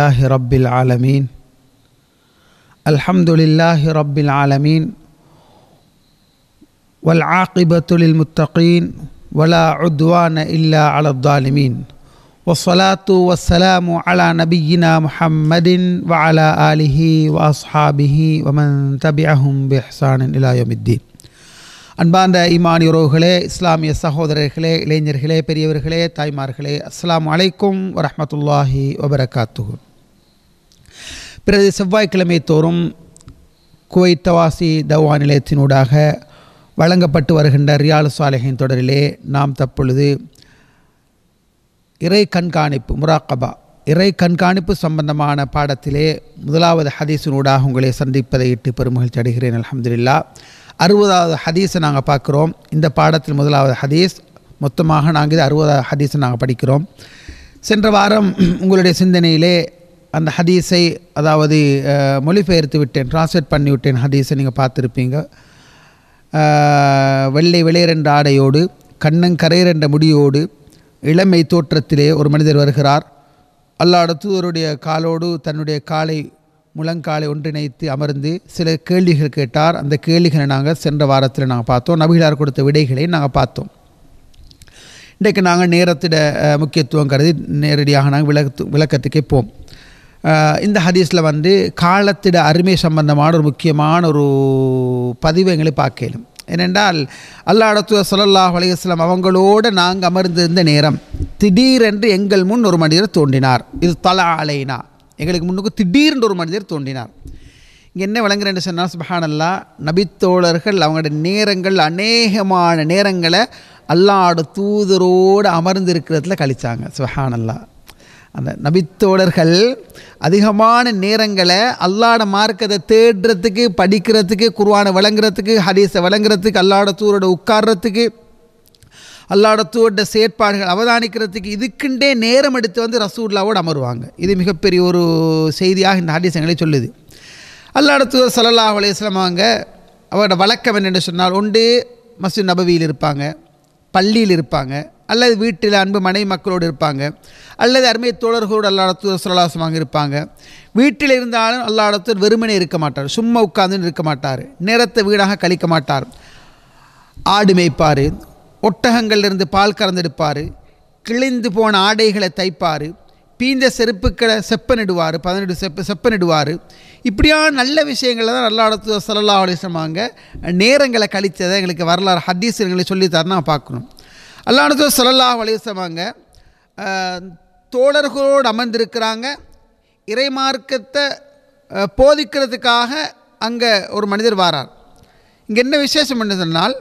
لله رب العالمين الحمد لله رب العالمين والعاقبة للمتقين ولا عدوان إلا على الظالمين والصلاة والسلام على نبينا محمد وعلى آله وأصحابه ومن تبعهم بإحسان إلى يوم الدين அன்பார்ந்த இமானி உறவுகளே இஸ்லாமிய சகோதரர்களே இளைஞர்களே பெரியவர்களே தாய்மார்களே அஸ்லாம் அலைக்கும் வரமத்துல்லாஹி வபரகாத்து பிறகு செவ்வாய்க்கிழமை தோறும் குவைத் தவாசி தவா நிலையத்தினூடாக வழங்கப்பட்டு வருகின்ற ரியால் சாலைகின் தொடரிலே நாம் தற்பொழுது இறை கண்காணிப்பு முராக்கபா இறை கண்காணிப்பு சம்பந்தமான பாடத்திலே முதலாவது ஹதீஸினூடாக உங்களை சந்திப்பதை இட்டு பெருமகிழ்ச்சி அடைகிறேன் அலமதுல்லா அறுபதாவது ஹதீஸை நாங்கள் பார்க்குறோம் இந்த பாடத்தில் முதலாவது ஹதீஸ் மொத்தமாக நாங்கள் இது அறுபதாவது ஹதீஸை நாங்கள் படிக்கிறோம் சென்ற வாரம் உங்களுடைய சிந்தனையிலே அந்த ஹதீஸை அதாவது மொழிபெயர்த்து விட்டேன் டிரான்ஸ்லேட் பண்ணிவிட்டேன் ஹதீஸை நீங்கள் பார்த்துருப்பீங்க வெள்ளை விளையரண்ட ஆடையோடு கண்ணங்கரையரண்ட முடியோடு இளமை தோற்றத்திலே ஒரு மனிதர் வருகிறார் அல்லாட தூதருடைய காலோடு தன்னுடைய காலை முழங்காலை ஒன்றிணைத்து அமர்ந்து சில கேள்விகள் கேட்டார் அந்த கேள்விகளை நாங்கள் சென்ற வாரத்தில் நாங்கள் பார்த்தோம் நபிகளார் கொடுத்த விடைகளை நாங்கள் பார்த்தோம் இன்றைக்கு நாங்கள் நேரத்திட முக்கியத்துவம் கருதி நேரடியாக நாங்கள் விளக்கு விளக்கத்துக்கே போம் இந்த ஹதீஸில் வந்து காலத்திட அருமை சம்பந்தமான ஒரு முக்கியமான ஒரு பதிவு எங்களை பார்க்கலும் ஏனென்றால் அல்லா அடத்துவ சொல்லல்லா அலையாஸ்லாம் அவங்களோடு நாங்கள் அமர்ந்திருந்த நேரம் திடீரென்று எங்கள் முன் ஒரு மனிதர் தோன்றினார் இது தலா அலைனா எங்களுக்கு முன்னுக்கு திடீர்னு ஒரு மனிதர் தோன்றினார் இங்கே என்ன விளங்குறேன்னு சொன்னால் சுபஹானல்லா நபித்தோழர்கள் அவங்களோட நேரங்கள் அநேகமான நேரங்களை அல்லாட தூதரோடு அமர்ந்திருக்கிறதுல கழித்தாங்க சுபஹானல்லா அந்த நபித்தோழர்கள் அதிகமான நேரங்களை அல்லாட மார்க்கத்தை தேடுறதுக்கு படிக்கிறதுக்கு குருவானை விளங்குறதுக்கு ஹரிசை வழங்குறதுக்கு அல்லாட தூரோட உட்கார்றதுக்கு அல்லாடத்துவோட செயற்பாடுகள் அவதானிக்கிறதுக்கு இதுக்குண்டே நேரம் எடுத்து வந்து ரசூல்லாவோடு அமருவாங்க இது மிகப்பெரிய ஒரு செய்தியாக இந்த ஹாடிசங்களை சொல்லுது அல்லாடத்துவர் சலல்லா அலையம் அவங்க அவரோட வழக்கம் என்னென்று சொன்னால் ஒன்று மஸ்ஜித் நபவியில் இருப்பாங்க பள்ளியில் இருப்பாங்க அல்லது வீட்டில் அன்பு மனைவி மக்களோடு இருப்பாங்க அல்லது அருமை தோழர்களோடு அல்லாடத்துவர் சுல்லாசமாக இருப்பாங்க வீட்டில் இருந்தாலும் அல்லாடத்தூர் வெறுமனே இருக்க மாட்டார் சும்மா உட்காந்துன்னு இருக்க மாட்டார் நேரத்தை வீடாக கழிக்க மாட்டார் ஆடு மேய்ப்பார் ஒட்டகங்கள்லேருந்து பால் கறந்தெடுப்பார் கிழிந்து போன ஆடைகளை தைப்பார் பீந்த செருப்புக்களை செப்பனிடுவார் பதினெட்டு செப்ப செப்பனிடுவார் இப்படியான நல்ல விஷயங்களை தான் நல்லா அடுத்து சல்லா அலிஸ்லமாங்க நேரங்களை கழித்ததை எங்களுக்கு வரலாறு ஹதீஸ்களை சொல்லித்தார் நான் பார்க்கணும் அடுத்து சல்லா அலிஸ்லமாங்க தோழர்களோடு அமர்ந்திருக்கிறாங்க இறைமார்க்கத்தை போதிக்கிறதுக்காக அங்கே ஒரு மனிதர் வாரார் இங்கே என்ன விசேஷம் என்ன சொன்னால்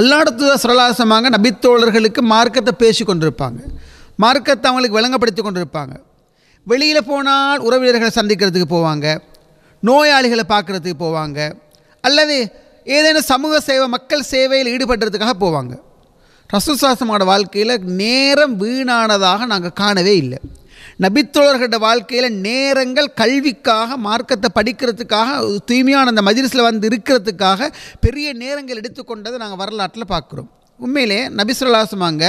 அல்லாடத்துதா சுரலாசமாக நபித்தோழர்களுக்கு மார்க்கத்தை பேசி கொண்டிருப்பாங்க மார்க்கத்தை அவங்களுக்கு விளங்கப்படுத்தி கொண்டிருப்பாங்க வெளியில் போனால் உறவினர்களை சந்திக்கிறதுக்கு போவாங்க நோயாளிகளை பார்க்குறதுக்கு போவாங்க அல்லது ஏதேனும் சமூக சேவை மக்கள் சேவையில் ஈடுபடுறதுக்காக போவாங்க ரசூசாசமோட வாழ்க்கையில் நேரம் வீணானதாக நாங்கள் காணவே இல்லை நபித்தோழர்களோட வாழ்க்கையில் நேரங்கள் கல்விக்காக மார்க்கத்தை படிக்கிறதுக்காக தூய்மையான அந்த மதிரஸில் வந்து இருக்கிறதுக்காக பெரிய நேரங்கள் எடுத்துக்கொண்டதை நாங்கள் வரலாற்றில் பார்க்குறோம் உண்மையிலே நபிசுரலாசமாங்க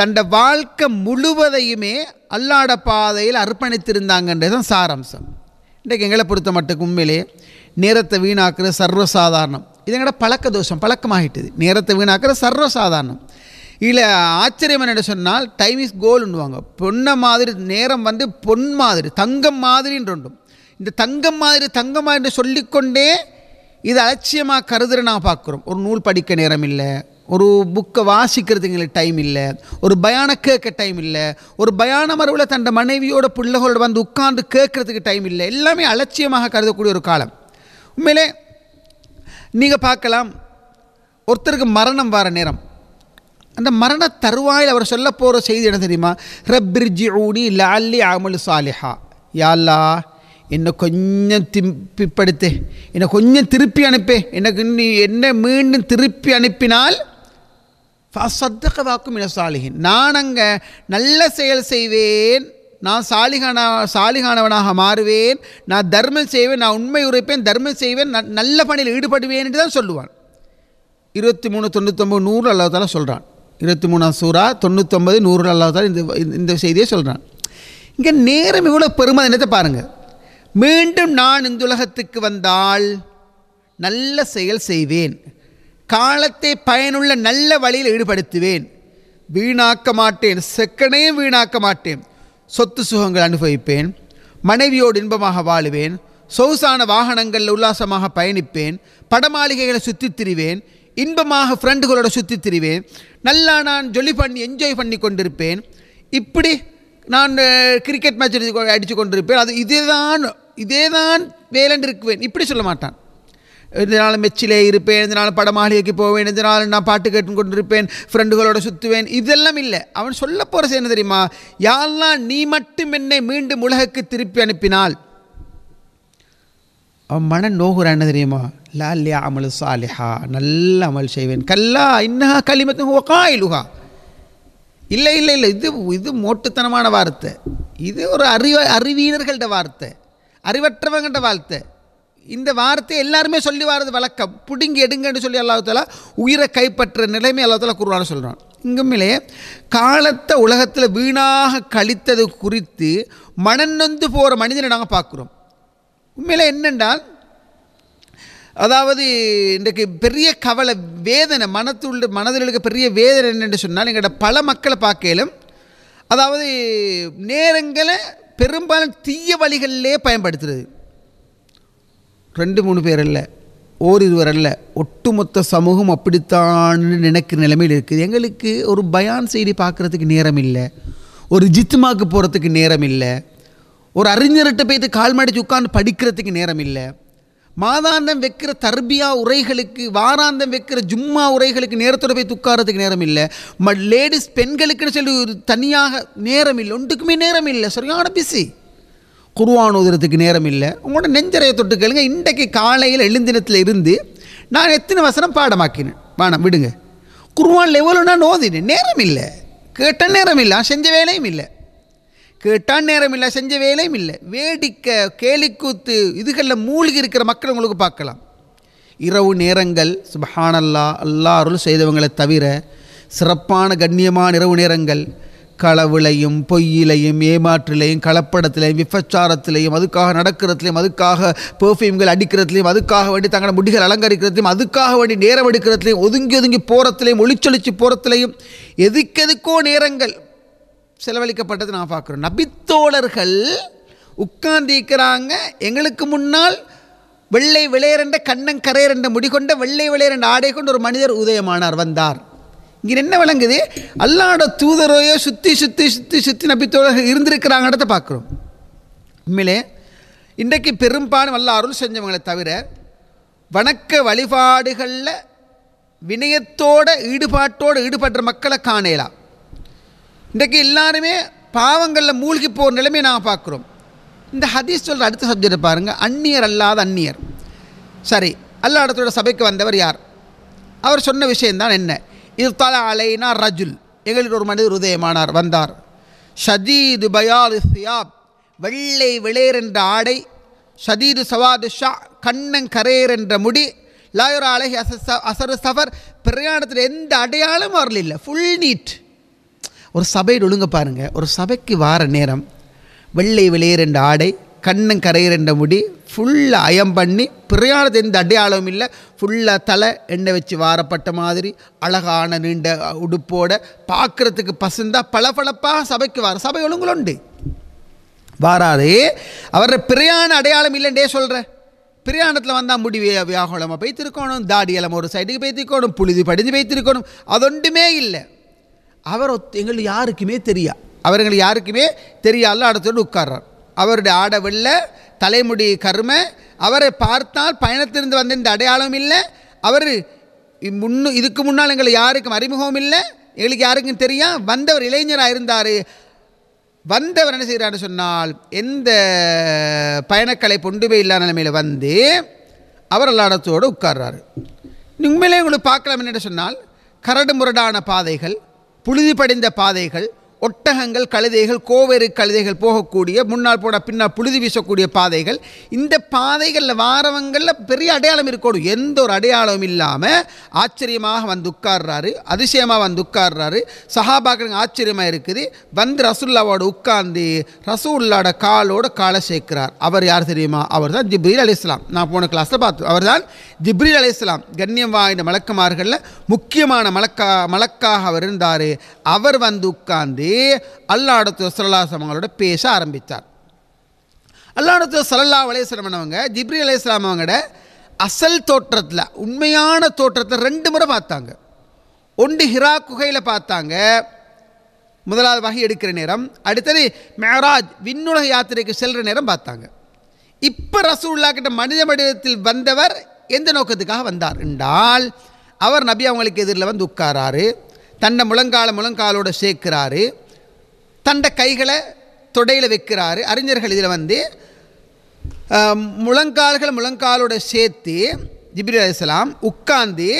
தண்ட வாழ்க்கை முழுவதையுமே அல்லாட பாதையில் அர்ப்பணித்திருந்தாங்கன்றது தான் சாராம்சம் இன்றைக்கு எங்களை பொறுத்த மட்டுக்கு உண்மையிலே நேரத்தை வீணாக்குற சர்வசாதாரணம் இது எங்களோட பழக்க தோஷம் பழக்கமாகிட்டது நேரத்தை வீணாக்குறது சர்வசாதாரணம் இதில் ஆச்சரியம் என்ன சொன்னால் டைம் இஸ் கோல்னுவாங்க பொண்ணை மாதிரி நேரம் வந்து பொன் மாதிரி தங்கம் மாதிரின்னு ரெண்டும் இந்த தங்கம் மாதிரி தங்கம் மாதிரி சொல்லிக்கொண்டே இது அலட்சியமாக கருதுற நான் பார்க்குறோம் ஒரு நூல் படிக்க நேரம் இல்லை ஒரு புக்கை வாசிக்கிறதுங்களுக்கு டைம் இல்லை ஒரு பயான கேட்க டைம் இல்லை ஒரு பயான மரபில் தன் மனைவியோட பிள்ளைகளோட வந்து உட்கார்ந்து கேட்குறதுக்கு டைம் இல்லை எல்லாமே அலட்சியமாக கருதக்கூடிய ஒரு காலம் உண்மையிலே நீங்கள் பார்க்கலாம் ஒருத்தருக்கு மரணம் வர நேரம் அந்த மரண தருவாயில் அவர் சொல்ல போகிற செய்தி என்ன தெரியுமா ரப்ரிஜி ஊடி லால்லி அமல் சாலிஹா யால்லா என்னை கொஞ்சம் திப்பிப்படுத்து என்னை கொஞ்சம் திருப்பி அனுப்பு எனக்கு நீ என்னை மீண்டும் திருப்பி அனுப்பினால் சத்தக வாக்கும் என சாலிகின் நான் அங்கே நல்ல செயல் செய்வேன் நான் சாலிகான சாலிகானவனாக மாறுவேன் நான் தர்மம் செய்வேன் நான் உண்மை உரைப்பேன் தர்மம் செய்வேன் நல்ல பணியில் ஈடுபடுவேன் என்று தான் சொல்லுவான் இருபத்தி மூணு தொண்ணூத்தொம்பது நூறு அல்லா சொல்கிறான் இருபத்தி மூணாம் சூறா தொண்ணூற்றொம்பது நூறு அல்லாஹால் இந்த இந்த செய்தியை சொல்கிறான் இங்கே நேரம் இவ்வளோ பெருமை என்னத்தை பாருங்கள் மீண்டும் நான் இந்த உலகத்துக்கு வந்தால் நல்ல செயல் செய்வேன் காலத்தை பயனுள்ள நல்ல வழியில் ஈடுபடுத்துவேன் வீணாக்க மாட்டேன் செக்கனையும் வீணாக்க மாட்டேன் சொத்து சுகங்கள் அனுபவிப்பேன் மனைவியோடு இன்பமாக வாழுவேன் சொகுசான வாகனங்களில் உல்லாசமாக பயணிப்பேன் படமாளிகைகளை சுற்றித் திரிவேன் இன்பமாக ஃப்ரெண்டுகளோட சுற்றி திரிவேன் நல்லா நான் ஜொலி பண்ணி என்ஜாய் பண்ணி கொண்டிருப்பேன் இப்படி நான் கிரிக்கெட் மேட்ச் அடிச்சு அடித்து கொண்டிருப்பேன் அது இதே தான் இதே தான் வேலைன்னு இருக்குவேன் இப்படி சொல்ல மாட்டான் இந்த நாள் மெச்சிலே இருப்பேன் இந்த நாள் படமாளிகைக்கு போவேன் இந்த நாள் நான் பாட்டு கேட்டு கொண்டிருப்பேன் ஃப்ரெண்டுகளோட சுற்றுவேன் இதெல்லாம் இல்லை அவன் சொல்ல போகிற என்ன தெரியுமா யாரெல்லாம் நீ மட்டும் என்னை மீண்டும் உலகுக்கு திருப்பி அனுப்பினால் அவன் மன நோகுறான் என்ன தெரியுமா லா லியா அமல் சாலிஹா நல்ல அமல் செய்வேன் கல்லா இன்னஹா களிமத்து ஒக்கா இலுகா இல்லை இல்லை இல்லை இது இது மோட்டுத்தனமான வார்த்தை இது ஒரு அறிவ அறிவியனர்கள்ட வார்த்தை அறிவற்றவங்கள்ட வார்த்தை இந்த வார்த்தையை எல்லாருமே சொல்லி வர்றது வழக்கம் பிடுங்கி எடுங்கன்னு சொல்லி அல்லாஹால உயிரை கைப்பற்ற நிலைமை அல்லாஹால குருவான்னு சொல்கிறான் இல்லையே காலத்தை உலகத்தில் வீணாக கழித்தது குறித்து மனநொந்து போகிற மனிதனை நாங்கள் பார்க்குறோம் உண்மையில் என்னென்றால் அதாவது இன்றைக்கு பெரிய கவலை வேதனை மனத்துள்ள மனதில் இருக்க பெரிய வேதனை என்னென்று சொன்னால் எங்களோட பல மக்களை பார்க்கலும் அதாவது நேரங்களை பெரும்பாலும் தீய வழிகளிலே பயன்படுத்துறது ரெண்டு மூணு பேர் அல்ல ஓரிருவர் அல்ல ஒட்டுமொத்த சமூகம் அப்படித்தான்னு நினைக்கிற நிலைமையில் இருக்குது எங்களுக்கு ஒரு பயான் செய்தி பார்க்குறதுக்கு நேரம் இல்லை ஒரு ஜித்துமாக்கு போகிறதுக்கு நேரம் இல்லை ஒரு அறிஞர்கிட்ட போய்த்து கால் மாடிச்சு உட்காந்து படிக்கிறதுக்கு நேரம் இல்லை மாதாந்தம் வைக்கிற தர்பியா உரைகளுக்கு வாராந்தம் வைக்கிற ஜும்மா உரைகளுக்கு நேரத்தோடு போய் உட்காரத்துக்கு நேரம் இல்லை ம லேடிஸ் பெண்களுக்குன்னு சொல்லி ஒரு தனியாக நேரம் இல்லை ஒன்றுக்குமே நேரம் இல்லை சரியான பிஸி குருவான் ஓதுறதுக்கு நேரம் இல்லை உங்களோட நெஞ்சரையை தொட்டு கேளுங்க இன்றைக்கு காலையில் எழுந்தினத்தில் இருந்து நான் எத்தனை வசனம் பாடமாக்கினேன் வேணாம் விடுங்க குருவான் லெவலில் நான் நேரம் இல்லை கேட்ட நேரம் இல்லை செஞ்ச வேலையும் இல்லை கேட்டான் நேரம் இல்லை செஞ்ச வேலையும் இல்லை வேடிக்கை கேலிக்கூத்து இதுகளில் மூழ்கி இருக்கிற மக்கள் உங்களுக்கு பார்க்கலாம் இரவு நேரங்கள் சுபஹானல்லா அல்லா அருள் செய்தவங்களை தவிர சிறப்பான கண்ணியமான இரவு நேரங்கள் களவுலையும் பொய்யிலையும் ஏமாற்றிலையும் கலப்படத்திலையும் விபச்சாரத்திலையும் அதுக்காக நடக்கிறதுலையும் அதுக்காக பெர்ஃப்யூம்கள் அடிக்கிறதுலையும் அதுக்காக வேண்டி தங்களோட முடிகள் அலங்கரிக்கிறதுலையும் அதுக்காக வேண்டி நேரம் எடுக்கிறதுலையும் ஒதுங்கி ஒதுங்கி போகிறத்துலையும் ஒளிச்சொலிச்சு போகிறத்துலையும் எதுக்கெதுக்கோ நேரங்கள் செலவழிக்கப்பட்டது நான் பார்க்குறோம் நபித்தோழர்கள் உட்கார்ந்திருக்கிறாங்க எங்களுக்கு முன்னால் வெள்ளை விளையரண்ட கண்ணன் கரையரண்ட முடிகொண்ட வெள்ளை விளையரண்ட ஆடை கொண்டு ஒரு மனிதர் உதயமானார் வந்தார் இங்கே என்ன விளங்குது அல்லாட தூதரையோ சுற்றி சுற்றி சுற்றி சுற்றி நபித்தோழர்கள் இருந்திருக்கிறாங்க இடத்த பார்க்குறோம் உண்மையிலே இன்றைக்கு பெரும்பான் வல்ல அருள் செஞ்சவங்களை தவிர வணக்க வழிபாடுகளில் வினயத்தோட ஈடுபாட்டோடு ஈடுபடுற மக்களை காணலாம் இன்றைக்கு எல்லாருமே பாவங்களில் மூழ்கி போகிற நிலைமையை நாம் பார்க்குறோம் இந்த ஹதீஸ் சொல்கிற அடுத்த சப்ஜெக்ட் பாருங்கள் அந்நியர் அல்லாத அந்நியர் சரி அல்லா இடத்தோட சபைக்கு வந்தவர் யார் அவர் சொன்ன விஷயந்தான் என்ன இது தல அலைனா ரஜுல் எங்களுக்கு ஒரு மனிதர் உதயமானார் வந்தார் ஷதீது பயால் சியாப் வெள்ளை விளையர் என்ற ஆடை ஷதீது சவாது ஷா கரையர் என்ற முடி லாயுர் அலஹி அசர் சஃபர் பிரயாணத்தில் எந்த அடையாளமும் வரல இல்லை ஃபுல் நீட் ஒரு சபையில் ஒழுங்க பாருங்கள் ஒரு சபைக்கு வார நேரம் வெள்ளை வெளியே ரெண்டு ஆடை கண்ணன் ரெண்ட முடி ஃபுல்லாக அயம் பண்ணி பிரயாணத்தை எந்த அடையாளம் இல்லை ஃபுல்லாக தலை எண்ணெய் வச்சு வாரப்பட்ட மாதிரி அழகான நீண்ட உடுப்போட பார்க்குறதுக்கு பசுந்தா பளபளப்பாக சபைக்கு வார சபை உண்டு வாராதே அவர பிரயாண அடையாளம் இல்லைண்டே சொல்கிற பிரயாணத்தில் வந்தால் முடிவே வியாகுளமாக பெய்த்திருக்கணும் தாடியலம் ஒரு சைடுக்கு பெய்த்திருக்கணும் புழுதி படிஞ்சு அது ஒன்றுமே இல்லை அவர் எங்களுக்கு யாருக்குமே தெரியா அவர் எங்களுக்கு யாருக்குமே தெரியா அடுத்தோடு உட்கார்றார் அவருடைய ஆட வெள்ளை தலைமுடி கரும அவரை பார்த்தால் பயணத்திலிருந்து வந்த இந்த அடையாளம் இல்லை அவர் முன்னு இதுக்கு முன்னால் எங்களை யாருக்கும் அறிமுகம் இல்லை எங்களுக்கு யாருக்கும் தெரியா வந்தவர் இளைஞராக இருந்தார் வந்தவர் என்ன செய்கிறான்னு சொன்னால் எந்த பயணக்கலை பொண்டுமே இல்லாத நிலைமையில் வந்து அவர் எல்லா உட்கார்றாரு உண்மையிலே உங்களுக்கு பார்க்கலாம் என்னென்னு சொன்னால் கரடு முரடான பாதைகள் புழுதி படைந்த பாதைகள் ஒட்டகங்கள் கழுதைகள் கோவேறு கழுதைகள் போகக்கூடிய முன்னால் போட பின்னால் புழுதி வீசக்கூடிய பாதைகள் இந்த பாதைகளில் வாரவங்களில் பெரிய அடையாளம் இருக்கணும் எந்த ஒரு அடையாளமும் இல்லாமல் ஆச்சரியமாக வந்து உட்கார்றாரு அதிசயமாக வந்து உட்கார்றாரு சஹாபாக்களுக்கு ஆச்சரியமாக இருக்குது வந்து ரசுல்லாவோட உட்கார்ந்து ரசூல்லாவோட காலோட காலை சேர்க்கிறார் அவர் யார் தெரியுமா அவர் தான் ஜிப்ரீல் அலி இஸ்லாம் நான் போன கிளாஸில் பார்த்து அவர் தான் ஜிப்ரீல் அலையாம் கண்ணியம் வாய்ந்த மலக்குமார்களில் முக்கியமான மலக்கா மலக்காக அவர் இருந்தார் அவர் வந்து உட்கார்ந்து அல்லாடத்து சல்லாசம் அவங்களோட பேச ஆரம்பித்தார் அல்லாடத்து சலல்லா அலையாம் அவங்க ஜிப்ரி அலையாம் அவங்களோட அசல் தோற்றத்தில் உண்மையான தோற்றத்தை ரெண்டு முறை பார்த்தாங்க ஒன்று ஹிரா குகையில் பார்த்தாங்க முதலாவது வகை எடுக்கிற நேரம் அடுத்தது மேராஜ் விண்ணுலக யாத்திரைக்கு செல்கிற நேரம் பார்த்தாங்க இப்போ ரசூல்லா கிட்ட மனித வடிவத்தில் வந்தவர் எந்த நோக்கத்துக்காக வந்தார் என்றால் அவர் நபி அவங்களுக்கு எதிரில் வந்து உட்காராரு தன்னை முழங்கால முழங்காலோடு சேர்க்கிறாரு தண்டை கைகளை தொடையில் வைக்கிறாரு அறிஞர்கள் இதில் வந்து முழங்கால்களை முழங்காலோட சேர்த்து ஜிப்ரி அலிஸ்லாம் உட்கார்ந்து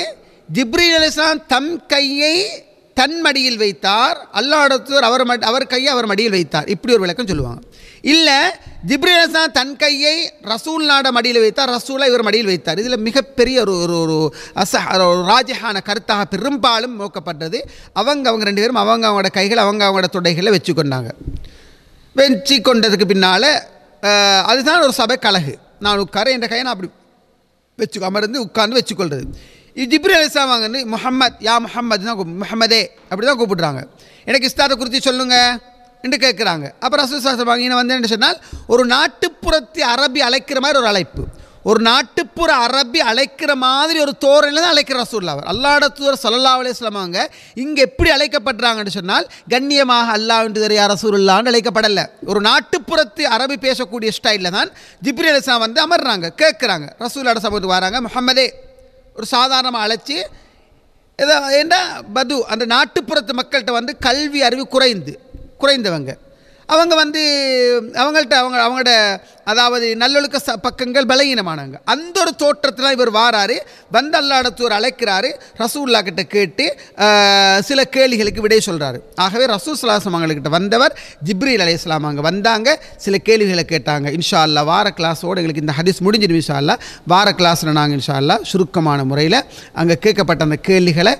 ஜிப்ரி அலிஸ்லாம் தம் கையை தன் மடியில் வைத்தார் அல்லாடத்தூர் அவர் அவர் கையை அவர் மடியில் வைத்தார் இப்படி ஒரு விளக்கம் சொல்லுவாங்க இல்லை ஜிப்ரேசா தன் கையை ரசூல் நாட மடியில் வைத்தார் ரசூலை இவர் மடியில் வைத்தார் இதில் மிகப்பெரிய ஒரு ஒரு ஒரு அச ராஜஹான கருத்தாக பெரும்பாலும் நோக்கப்பட்டது அவங்க அவங்க ரெண்டு பேரும் அவங்க அவங்களோட கைகள் அவங்க அவங்களோட தொடைகளை கொண்டாங்க வச்சு கொண்டதுக்கு பின்னால் அதுதான் ஒரு சபை கழகு நான் உட்கார என்ற கையை நான் அப்படி வச்சு அமர்ந்து உட்கார்ந்து வச்சுக்கொள்வது ஜிப்ரி அலிஸ்லாம் வாங்கினு முஹம்மத் யா முஹம்மத் தான் முஹம்மதே அப்படி தான் கூப்பிடுறாங்க எனக்கு இஸ்தாத குறித்து சொல்லுங்கள் என்று கேட்குறாங்க அப்புறம் ரசூல் சாஸ்திரம் வந்து என்ன சொன்னால் ஒரு நாட்டுப்புறத்தை அரபி அழைக்கிற மாதிரி ஒரு அழைப்பு ஒரு நாட்டுப்புற அரபி அழைக்கிற மாதிரி ஒரு தோரணில் தான் அழைக்கிற ரசூல்லா அவர் அல்லாட தூதர் அலே சொல்லுவாங்க இங்கே எப்படி அழைக்கப்படுறாங்கன்னு சொன்னால் கண்ணியமாக என்று தெரியா ரசூல் இல்லான்னு அழைக்கப்படலை ஒரு நாட்டுப்புறத்து அரபி பேசக்கூடிய ஸ்டைலில் தான் ஜிப்ரி அலிஸ்லாம் வந்து அமர்றாங்க கேட்குறாங்க ரசூல்லாட சமூகத்துக்கு வராங்க முகமதே ஒரு சாதாரணமாக அழைச்சி ஏதோ என்ன பது அந்த நாட்டுப்புறத்து மக்கள்கிட்ட வந்து கல்வி அறிவு குறைந்து குறைந்தவங்க அவங்க வந்து அவங்கள்ட்ட அவங்க அவங்களோட அதாவது நல்லொழுக்க ச பக்கங்கள் பலகீனமானாங்க அந்த ஒரு தோற்றத்தில் இவர் வாராரு வந்து அல்லாடத்தூர் அழைக்கிறாரு ரசூல்லா கிட்ட கேட்டு சில கேள்விகளுக்கு விடை சொல்கிறாரு ஆகவே ரசூல் சலாசம் அவங்கக்கிட்ட வந்தவர் ஜிப்ரீல் அலி இஸ்லாம் அங்கே வந்தாங்க சில கேள்விகளை கேட்டாங்க இன்ஷா அல்லா வார கிளாஸோடு எங்களுக்கு இந்த ஹதீஸ் முடிஞ்சிடும் இன்ஷா அல்லா வார கிளாஸில் நாங்கள் இன்ஷா அல்லா சுருக்கமான முறையில் அங்கே கேட்கப்பட்ட அந்த கேள்விகளை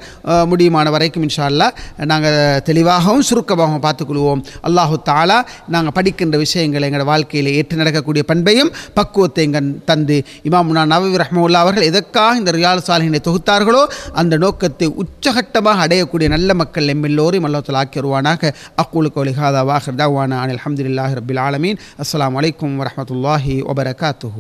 முடியுமான வரைக்கும் இன்ஷா அல்லா நாங்கள் தெளிவாகவும் சுருக்கமாகவும் பார்த்துக்கொள்வோம் அல்லாஹு தாலா அல்லாஹ் நாங்கள் படிக்கின்ற விஷயங்களை எங்கள் வாழ்க்கையில் ஏற்று நடக்கக்கூடிய பண்பையும் பக்குவத்தை எங்கள் தந்து இமாமுனா நவவி ரஹ்மவுல்லா அவர்கள் எதற்காக இந்த ரியால் சாலினை தொகுத்தார்களோ அந்த நோக்கத்தை உச்சகட்டமாக அடையக்கூடிய நல்ல மக்கள் எம்எல்லோரும் அல்லத்தில் ஆக்கி வருவானாக அக்கூலு கோலிஹாதா வாஹர்தாவானா அனில் அஹமதுல்லாஹ் ரபில் ஆலமீன் அஸ்லாம் வலைக்கம் வரமத்துல்லாஹி வபரகாத்துஹூ